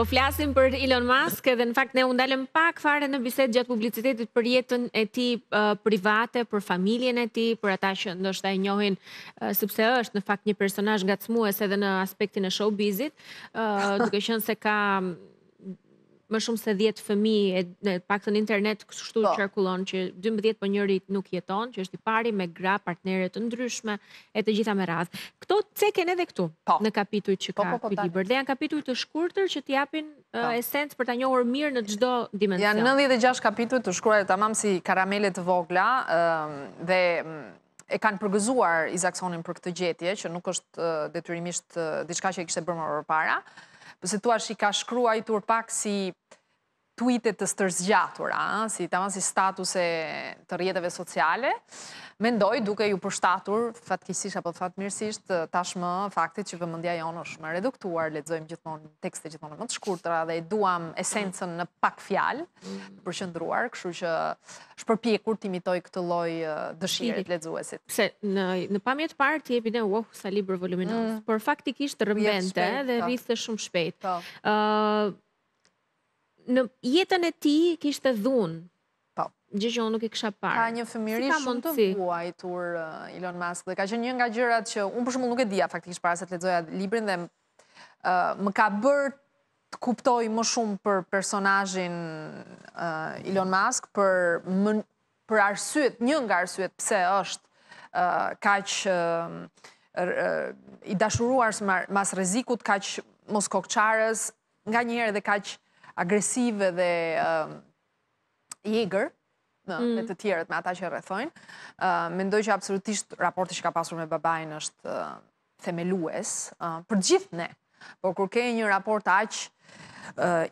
po flasim për Elon Musk dhe në fakt ne undalem pak fare në bisedë gjatë publicitetit për jetën e tij private, për familjen e tij, për ata që ndoshta e njohin sepse është në fakt një personazh ngacmues edhe në aspektin e showbizit, duke qenë se ka më shumë se 10 fëmijë e në paktën internet kështu shtu po. qarkullon që 12 po njëri nuk jeton, që është i pari me gra partnerë të ndryshme e të gjitha me radhë. Kto ceken edhe këtu po. në kapituj që po, ka ky libër. Dhe janë kapituj të shkurtër që t'japin japin uh, esencë për ta njohur mirë në çdo dimension. Ja 96 kapituj të shkruara tamam si karamele të vogla uh, dhe e kanë përgëzuar Izaksonin për këtë gjetje që nuk është uh, detyrimisht uh, diçka që e kishte bërë më parë. Përse tu ashtë i ka shkrua i tur pak si tweetet të stërzgjatura, si status e të rjetëve sociale mendoj duke ju përshtatur, fatkisish apo fatmirësisht, tashmë faktit që vëmëndja jonë është më reduktuar, ledzojmë gjithmonë tekste gjithmonë më të shkurtra dhe duam esenësën në pak fjalë të përshëndruar, këshu që shpërpjekur të imitoj këtë loj dëshirit ledzuesit. Se në pamjet partë të jepin e uohu sa libër voluminos, mm. por faktikisht të rëmbente dhe po. rrithë shumë shpejt. Po. Në jetën e ti kishtë dhunë gjë që unë nuk i kësha parë. Ka një fëmiri shumë të vuaj tur uh, Elon Musk dhe ka që një nga gjërat që unë për nuk e dhja faktikisht para se të ledzoja librin dhe uh, më ka bërë të kuptoj më shumë për personajin uh, Elon Musk për arsyet, një nga arsyet pse është ka që um, i dashuruar së mas rezikut, ka që mos kokqarës, nga njëherë dhe ka që agresive dhe jegër, um, me mm. të tjerët, me ata që rrethojnë. Mendoj që absolutisht raporti që ka pasur me babajnë është themelues, për gjithë ne. Por kur ke një raport aq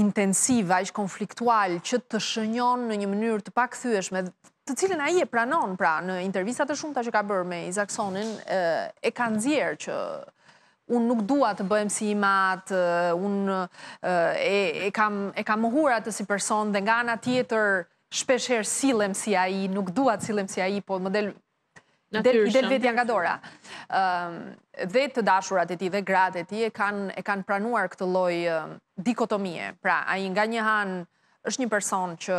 intensiv, aq konfliktual, që të shënjon në një mënyrë të pak të cilën a i e pranon, pra, në intervistat të shumta që ka bërë me Isaac Sonin, e kanë zjerë që unë nuk dua të bëhem si imat, unë e kam mëhurat të si person, dhe nga nga tjetër, shpesher silem si a i, nuk duat silem si a i, po model i del vetja nga dora. Ehm, dhe të dashurat e ti dhe gratë e ti e kanë pranuar këtë loj ehm, dikotomie. Pra, a i nga një hanë është një person që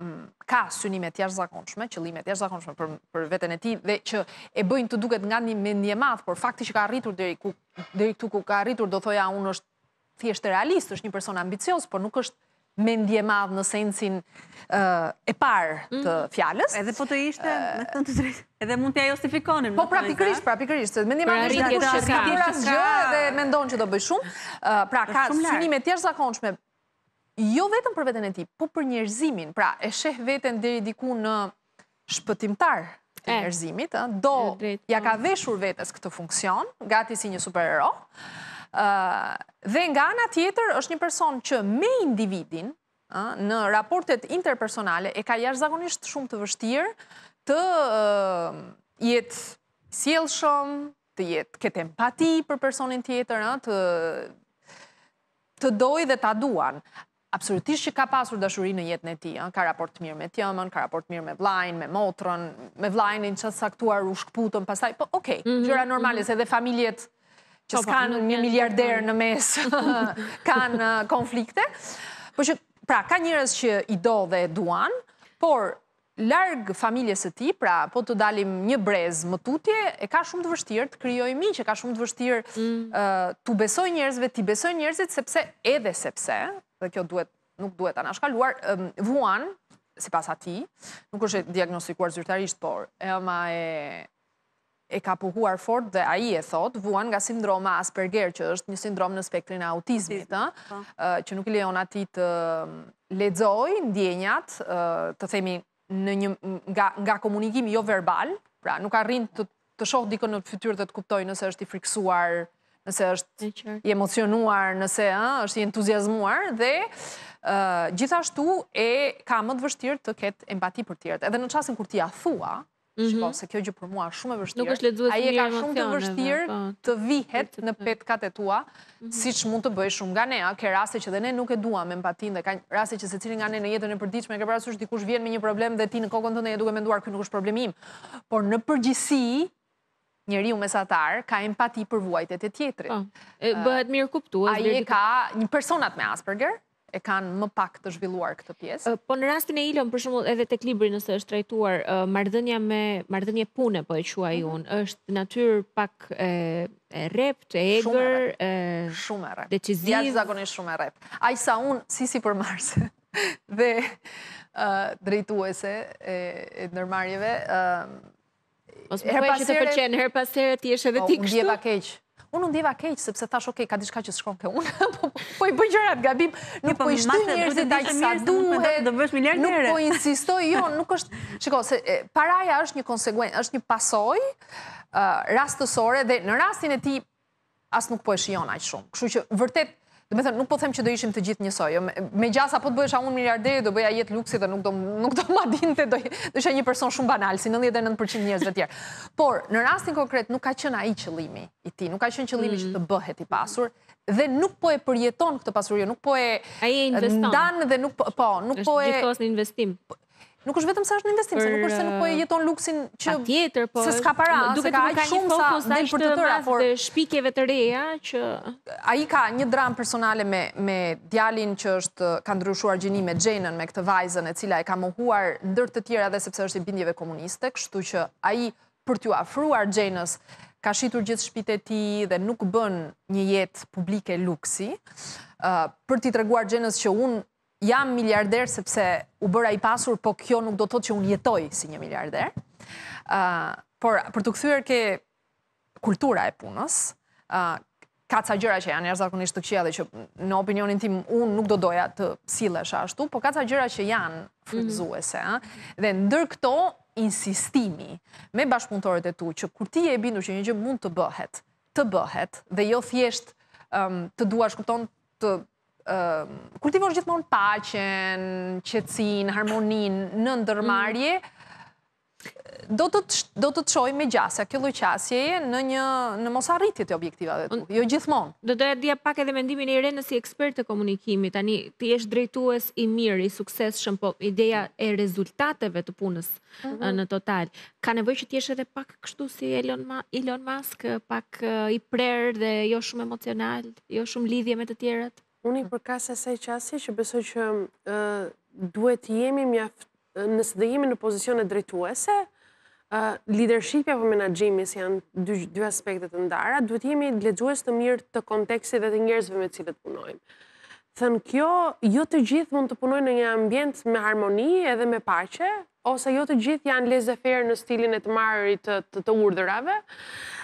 mm, ka synimet jashtë zakonshme, që limet jashtë zakonshme për vetën e ti, dhe që e bëjnë të duket nga një mendje madhë, por fakti që ka rritur dhe i këtu ku ka rritur, do thoja unë është thjeshtë realist, është një person ambicios, por nuk është me ndje madhë në sensin eh, e parë të mhm. fjallës. Edhe po të ishte, edhe mund po, pra, të ja justifikonim. Po praktikërisht, praktikërisht, me ndje pra, madhë në shumë kushë, ka tjera zgjë dhe me ndonë që do bëj shumë. Eh, pra, ka synime tjerë zakonçme, jo vetëm për vetën e ti, po për njerëzimin. Pra, e sheh vetën i diku në shpëtimtar të njerëzimit, do ja po. ka veshur vetës këtë funksion, gati si një super dhe nga ana tjetër është një person që me individin në raportet interpersonale e ka jashtë zagonisht shumë të vështirë të jetë sielëshëm, të jetë këtë empati për personin tjetër, të dojë dhe të duan. Absolutisht që ka pasur dashuri në jetën e ti, ka raport të mirë me tjëmën, ka raport të mirë me vlajnë, me motrën, me në që saktuar u shkëputën, pasaj, po okej, mhm, gjëra mhm. normalis, edhe familjet që po, po, s'kanë një miljarderë në mes, kanë uh, konflikte. Po që, pra, ka njërës që i do dhe duan, por, largë familjes e ti, pra, po të dalim një brezë më tutje, e ka shumë të vështirë të kryoj mi, që ka shumë të vështirë mm. uh, të besoj njërzve, të besoj njërzit, sepse, edhe sepse, dhe kjo duhet, nuk duhet anashkaluar, um, vuan, si pas ati, nuk është diagnostikuar zyrtarisht, por, e oma e e ka puhuar fort dhe a i e thot, vuan nga sindroma Asperger, që është një sindrom në spektrin autizmit, po. që nuk i leon ati të ledzoj në djenjat, të themi nga komunikimi jo verbal, pra nuk arrin të shoh diko në fytyrë dhe të kuptoj nëse është i friksuar, nëse është i emocionuar, nëse është i entuziasmuar, dhe gjithashtu e ka më të vështirë të ketë empati për tjertë. Edhe në qasin kur ti a thua, Shiko, mhm. se kjo gjë për mua është shumë e vështirë. Nuk është një Aje ka shumë të vështirë po, të vihet në petkat e tua, mhm. si që mund të bëjë shumë nga nea, ke rase që dhe ne nuk e duam me mpatin, dhe ka rase që se cilin nga ne në jetën e përdiqme, ke prasush dikush vjen me një problem dhe ti në kokon të ne e duke me nduar, kjo nuk është problemim. Por në përgjisi, njëri u mesatar, ka empati për vuajtet e tjetrit. Po, bëhet mirë kuptu. Aje ka një personat me Asperger, e kanë më pak të zhvilluar këtë pjesë. Po në rastin e Ilon, për shembull, edhe tek libri nëse është trajtuar marrëdhënia me marrëdhënie pune, po e quaj mhm. unë, është natyrë pak e, rept, e egër, shumë e, e shumë e rept. Decizive. Ja zakonisht shumë e rept. Ai sa unë, si si për dhe drejtuese e, nërmarjeve, ndërmarrjeve, ë Mos që të pëlqen, her pas here ti je edhe po, ti kështu. Po, ndjeva keq unë ndjeva keqë, sepse thash, okej, ka diçka që shkronë ke unë, po, po i bëgjërat gabim, nuk po shtu njërëzit a i sa duhet, nuk po insistoj, jo, nuk është, shiko, se paraja është një konsekuen, është një pasoj, rastësore, dhe në rastin e ti, asë nuk po e shion aqë shumë, këshu që vërtet Dhe me thënë, nuk po thëmë që do ishim të gjithë njësoj. Jo, me gjasë, apo të bëhesha unë miliardere, do bëja jetë luksit dhe nuk do ma dinte, do isha një person shumë banal, si 99% njërës dhe tjerë. Por, në rastin konkret, nuk ka qënë a i qëlimi i ti, nuk ka qënë qëlimi që të mm. bëhet i pasur, dhe nuk po e përjeton këtë pasurio, jo, nuk po e ndanë dhe nuk po, po, po e... A i e nuk është vetëm sa është në investim, se nuk është se nuk po e uh, jeton luksin që... Pa tjetër, po... Se s'ka para, se ka ajë shumë sa... Dhe për të tëra, por... Shpikjeve të reja, që... A i ka një dram personale me djalin që është... Uh, ka ndryshuar gjeni me Gjenën, me këtë vajzën e cila e ka mohuar ndër të tjera dhe sepse është i bindjeve komuniste, kështu që a i për t'ju afruar Gjenës ka shitur gjithë shpite ti dhe nuk bën një jetë publike luksi, uh, për t'i treguar gjenës që unë jam miljarder sepse u bëra i pasur, po kjo nuk do të që unë jetoj si një miljarder. Ah, por për të këthyër ke kultura e punës, ah, ka ca gjëra që janë njërë zakonisht të këqia dhe që në opinionin tim unë nuk do doja të silesh ashtu, po ka ca gjëra që janë frikëzuese. Mhm. Ah, dhe ndër këto, insistimi me bashkëpunëtorët e tu që kur ti e bindu që një gjë mund të bëhet, të bëhet dhe jo thjesht um, të duash këton të kultivosh gjithmonë pacjen, qetësinë, harmoninë në ndërmarrje, do të do të çojë me gjasa kjo lloj qasjeje në një në mosarritje të objektivave të tu, jo gjithmonë. Do të dhja pak edhe mendimin e Irene si ekspert të komunikimit. Tani ti je drejtues i mirë, i suksesshëm, po ideja e rezultateve të punës mhm. në total. Ka nevojë që ti jesh edhe pak kështu si Elon, Musk, pak i prerë dhe jo shumë emocional, jo shumë lidhje me të tjerët? Unë i përkasa asaj qasi që besoj që duhet jemi mjaft, nëse dhe jemi në pozicionet drejtuese, leadershipja për menagjimi, si janë dy, dy aspektet të ndara, duhet jemi gledzues të mirë të konteksi dhe të njerëzve me cilët punojmë. Thënë kjo, jo të gjithë mund të punojnë në një ambient me harmoni edhe me pache, ose jo të gjithë janë lezeferë në stilin e të marërit të, të, urdhërave,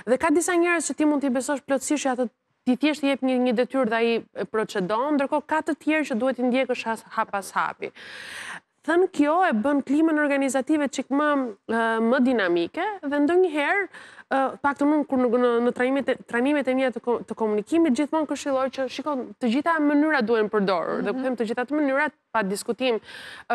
dhe ka disa njerës që ti mund t'i besosh plotësish që atë ti thjesht jep një një detyrë dhe ai procedon, ndërkohë ka të tjerë që duhet i ndjekësh hap pas hapi. Thënë kjo e bën klimën organizative çikmë më, më dinamike dhe ndonjëherë pak të mund, në trajnimet e mija të komunikimit, gjithmonë këshiloj që shikon të gjitha mënyra duen përdorë, dhe ku mhm. them të gjitha të mënyra, pa diskutim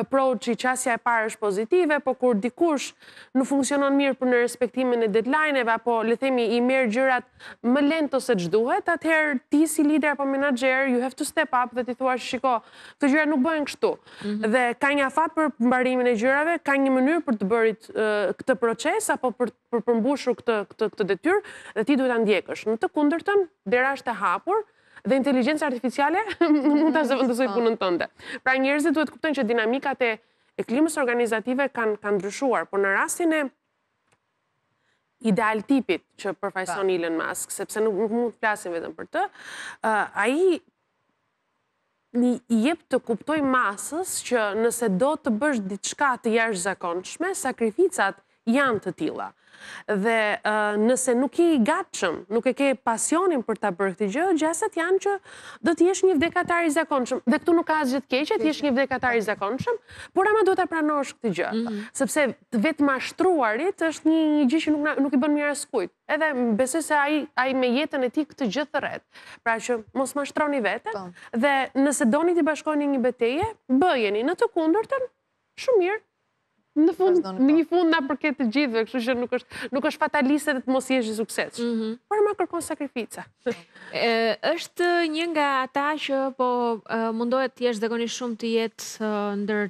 pro që i qasja e pare është pozitive, po kur dikush në funksionon mirë për në respektimin e deadline-eve, apo le themi i mirë gjyrat më lento se gjduhet, atëherë ti si lider apo menager, you have to step up dhe ti thua që shiko, të gjyra nuk bëhen kështu. Mhm. Dhe ka një afat për mbarimin e gjyrave, ka një mënyrë për të bërit këtë proces, apo për përmbushur këtë këtë detyr, detyrë dhe ti duhet ta ndjekësh. Në të kundërtën, dera është e hapur dhe inteligjenca artificiale nuk mund ta zëvendësoj po. punën tënde. Pra njerëzit duhet të kuptojnë që dinamikat e klimës organizative kanë kanë ndryshuar, por në rastin e ideal tipit që përfaqëson po. Elon Musk, sepse nuk mund të plasin vetëm për të, a ai i jep të kuptoj masës që nëse do të bësh diçka të jashtëzakonshme, sakrificat janë të tila. Dhe nëse nuk i gatëshëm, nuk e ke pasionin për ta bërë këtë gjë, gjësat janë që do të jesh një vdekatar i zakonëshëm. Dhe këtu nuk ka asë gjithë keqet, jesh një vdekatar i zakonëshëm, por ama do t'a pranosh këtë gjë. Mhm. Sëpse vetë mashtruarit, është një gjë që nuk i bën mjëra skujt. Edhe besoj se a me jetën e ti këtë gjithë të rretë. Pra që mos mashtroni shtroni vetën, po. dhe nëse doni të bashkoni një beteje, bëjeni në të kundur shumë mirë, Në fund, në një fund na përket të gjithëve, kështu që nuk është nuk është fataliste të mos jesh i suksesshëm. Mm -hmm. Por më kërkon sakrifica. Ë, është një nga ata që po mundohet të dhe zakonisht shumë të jetë ndër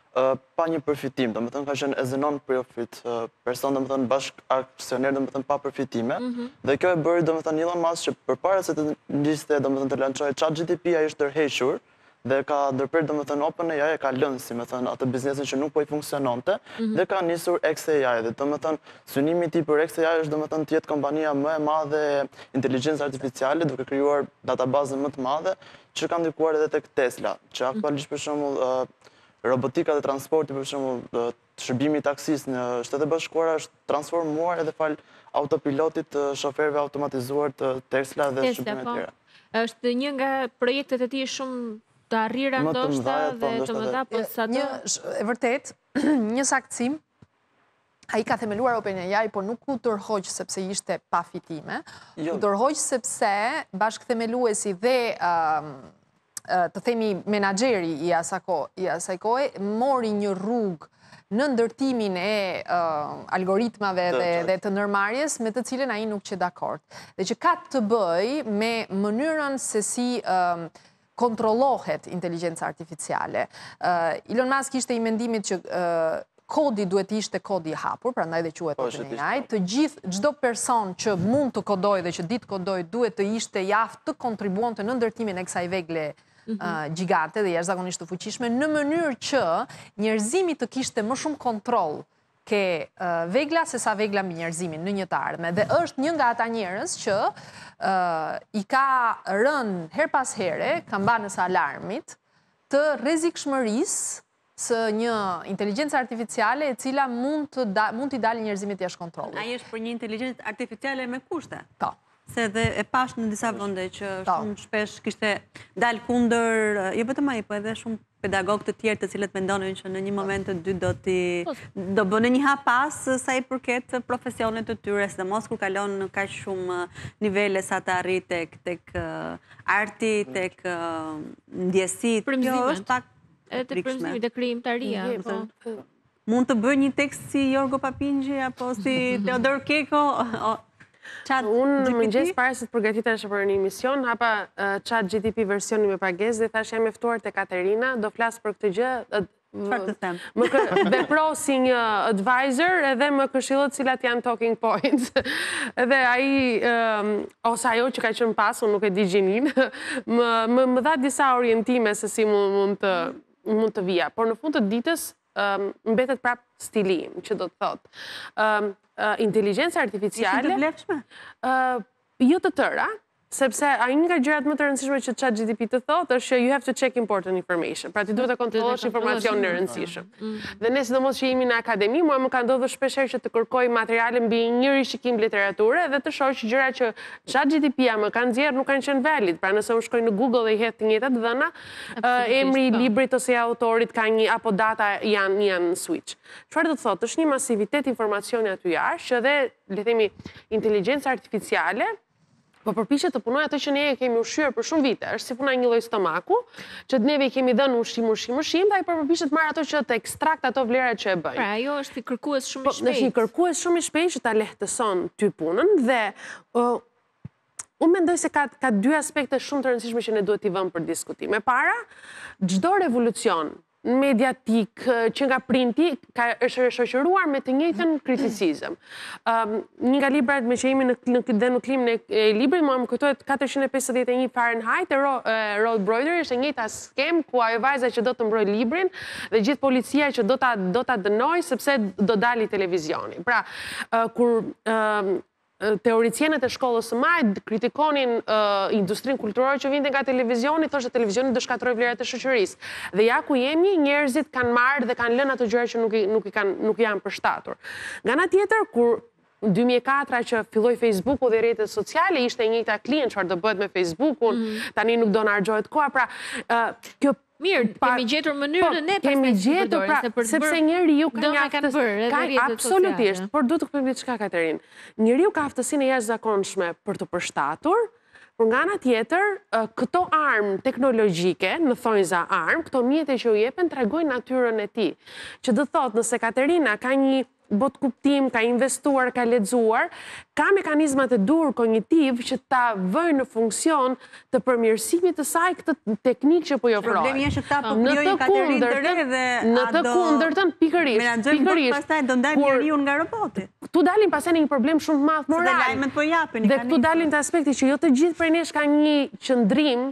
pa një përfitim, dhe më thënë ka qenë as a non-profit person, dhe më thënë bashk aksioner, dhe më thënë pa përfitime, mhm. dhe kjo e bërë, dhe më thënë Elon Musk që për para se të njiste, dhe më thënë të lanqoj, qatë GDP a ishtë tërhequr, dhe ka dërpër, dhe më thënë open AI, e ka lënë, si më thënë, atë biznesin që nuk po i funksiononte, mhm. dhe ka njësur XAI, dhe dhe më thënë, synimi ti për XAI është dhe më thënë tjetë kompania më e madhe inteligencë artificiale, duke kryuar databazën më të madhe, që ka ndikuar edhe të këtesla, që mhm. akpallisht për shumë robotika dhe transporti, për shumë të shërbimi i taksis në shtetë e bashkuara, është transformuar edhe falë autopilotit të shoferve automatizuar të Tesla dhe po. shumë të tjera. Êshtë një nga projekte të ti shumë të arrira ndoshta? Po, dhe të më dha, për sa të... E vërtet, një sakëcim, a i ka themeluar open e jaj, por nuk ku tërhojqë sepse ishte pa fitime, ku jo. tërhojqë sepse bashkë themeluesi dhe të themi menageri i asaj kohë, mori një rrugë në ndërtimin e algoritmave dhe të nërmarjes, me të cilin a i nuk që dakord. Dhe që ka të bëj me mënyrën se si kontrolohet inteligencë artificiale. Elon Musk ishte i mendimit që kodi duhet ishte kodi hapur, pra ndaj dhe quet po, të të njaj, të gjithë, gjdo person që mund të kodoj dhe që dit kodoj, duhet të ishte jaft të kontribuante në ndërtimin e kësaj vegle Mhm. Ah, gjigante dhe jeshtë zakonisht të fuqishme, në mënyrë që njerëzimi të kishte më shumë kontrol ke ah, vegla se sa vegla më njerëzimin në një të ardhme. Dhe është një nga ata njerës që ah, i ka rënë her pas here, kam banës alarmit, të rezik shmëris së një inteligencë artificiale e cila mund t'i dalë njerëzimit jeshtë kontrolit. A jeshtë për një inteligencë artificiale me kushte? Ka. Po. Se dhe e pash në disa vënde që shumë shpesh kishte dal kunder, eh, jo vetëm ma i po edhe shumë pedagog të tjerë të cilët me ndonën që në një moment të dy do t'i... Po. do bënë një ha pas eh, sa i përket profesionet të tyre, së dhe mos kur kalon në ka shumë eh, nivele sa të arrit tek arti, të ndjesit. Përmëzimet. Jo, është pak rikshme. të përmëzimet të arria, përmëzimet mund të bëjë një tekst si Jorgo Papingi apo si Teodor Keko Unë më mëngjes parë se të përgatita është për një emision, hapa qatë GTP versioni me pagesë, dhe thash jam eftuar të Katerina, do flasë për këtë gjë, më bepro si një advisor edhe më këshilët cilat janë talking points edhe aji ose ajo që ka qënë pasu nuk e di gjinin më dha disa orientime se si mund të via por në fund të ditës mbetet prap stilim që do të thot inteligencë artificiale... Ishtë të vlekshme? Jo të tëra, sepse a një nga gjërat më të rëndësishme që qatë GDP të thot, është që you have to check important information, pra ti duhet të kontrolosh informacion në rëndësishme. Mm, mm, mm. Dhe ne së dëmos që jemi në akademi, mua më ka ndodhë shpesher që të kërkoj materiale bëj njëri shikim literaturë dhe të shoj që gjëra që qatë GDP a më kanë zjerë nuk kanë qenë valid, pra nëse më shkoj në Google dhe i hetë të njëtët dhëna, emri po. librit ose autorit ka një apo data janë në switch. Qëfar dhe të është një masivitet informacioni aty që dhe, le themi, artificiale, Po përpishe të punoj atë që ne e kemi ushqyër për shumë vite, është si puna një loj stomaku, që të neve i kemi dhe në ushqim, ushqim, ushqim, dhe i përpishe të marrë atë që të ekstrakt ato vlerët që e bëjnë. Pra, jo është i kërkues shumë i po, shpejt. Po, në i kërkues shumë i shpejt që ta lehtëson ty punën, dhe unë mendoj se ka dy aspekte shumë të rëndësishme që ne duhet i vëmë për diskutime. Para, gjdo revolucion mediatik që nga printi ka është shëshëruar me të njëtën mhm. kritisizëm. Një nga librat me që jemi dhe në klim në librin, më më këtojt 451 Fahrenheit, e Road Broider është njëta skem ku ajo vajza që do të mbroj librin dhe gjithë policia që do të dënoj sepse do dali televizioni. Pra, kur teoricienet e shkollës së majt kritikonin industrinë kulturore që vinte nga televizioni, thoshte televizioni do shkatërroj vlerat e shoqërisë. Dhe ja ku jemi, njerëzit kanë marrë dhe kanë lënë ato gjëra që nuk i, nuk i kanë nuk janë përshtatur. Nga ana tjetër kur 2004 që filloj Facebooku dhe rejtet sociale, ishte njëta klien që farë do bëtë me Facebookun, mm. tani nuk do në argjojt koa, pra kjo Mirë, kemi gjetur mënyrën po, e ne për të gjetur, pra, sepse njeriu ka një aftësi, ka rrjetet sociale. Absolutisht, por duhet të kemi diçka Katerin. Njeriu ka aftësinë e jashtëzakonshme për të përshtatur, por nga ana tjetër, këto armë teknologjike, në thonjza armë, këto mjete që u jepen tregojnë natyrën e tij. Që do thotë, nëse Katerina ka një bot kuptim, ka investuar, ka ledzuar, ka mekanizmat e dur kognitiv që ta vëjë në funksion të përmjërsimit të saj këtë teknikë që po jo projë. Problemi e që ta përpjojnë ka të rindërri dhe... Në të kundër të në pikërish, Me në gjëmë përpastaj, do ndajmë mjeri unë nga roboti. Tu dalin pasen një problem shumë madhë moral. Se po dhe lajmet po japën. Dhe këtu dalin të aspekti që jo të gjithë për nesh ka një qëndrim...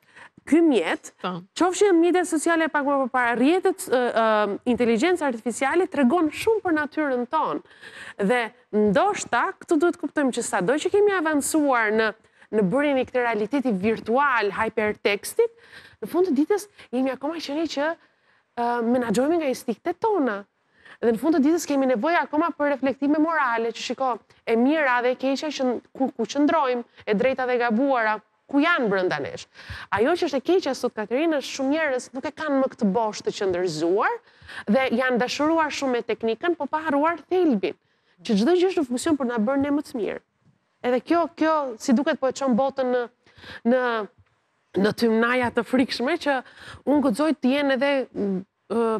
ky mjet, po. qofshin mjetet sociale pak më përpara, rjetët, inteligencë artificiale të regonë shumë për natyrën tonë. Dhe ndoshta, këtu duhet kuptojmë që sa doj që kemi avansuar në në bërin i këtë realiteti virtual hypertextit, në fund të ditës jemi akoma qëri që menagjojme nga istikte tona. Dhe në fund të ditës kemi nevoj akoma për reflektime morale, që shiko, e mira dhe e keqe që ku qëndrojmë, e drejta dhe gabuara, ku janë brënda nesh. Ajo që është e keqja sot Katerina është shumë njerëz nuk e kanë më këtë bosh të qëndërzuar dhe janë dashuruar shumë me teknikën, por pa haruar thelbin, që çdo gjë është në funksion për na bërë më të mirë. Edhe kjo, kjo si duket po e çon botën në në në tymnaja të frikshme që unë gojoj të jenë edhe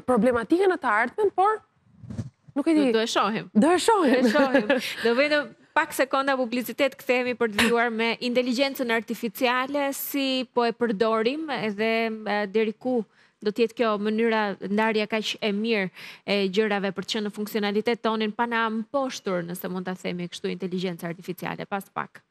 problematike në të artëmen, por Nuk e di. Do e shohim. Do e shohim. Do e shohim. Do vetëm pak sekonda publicitet këthemi për të vjuar me inteligencën artificiale, si po e përdorim edhe deri ku do tjetë kjo mënyra ndarja ka që e mirë e gjërave për që në funksionalitet tonin pa na më poshtur nëse mund të themi kështu inteligencë artificiale. Pas pak.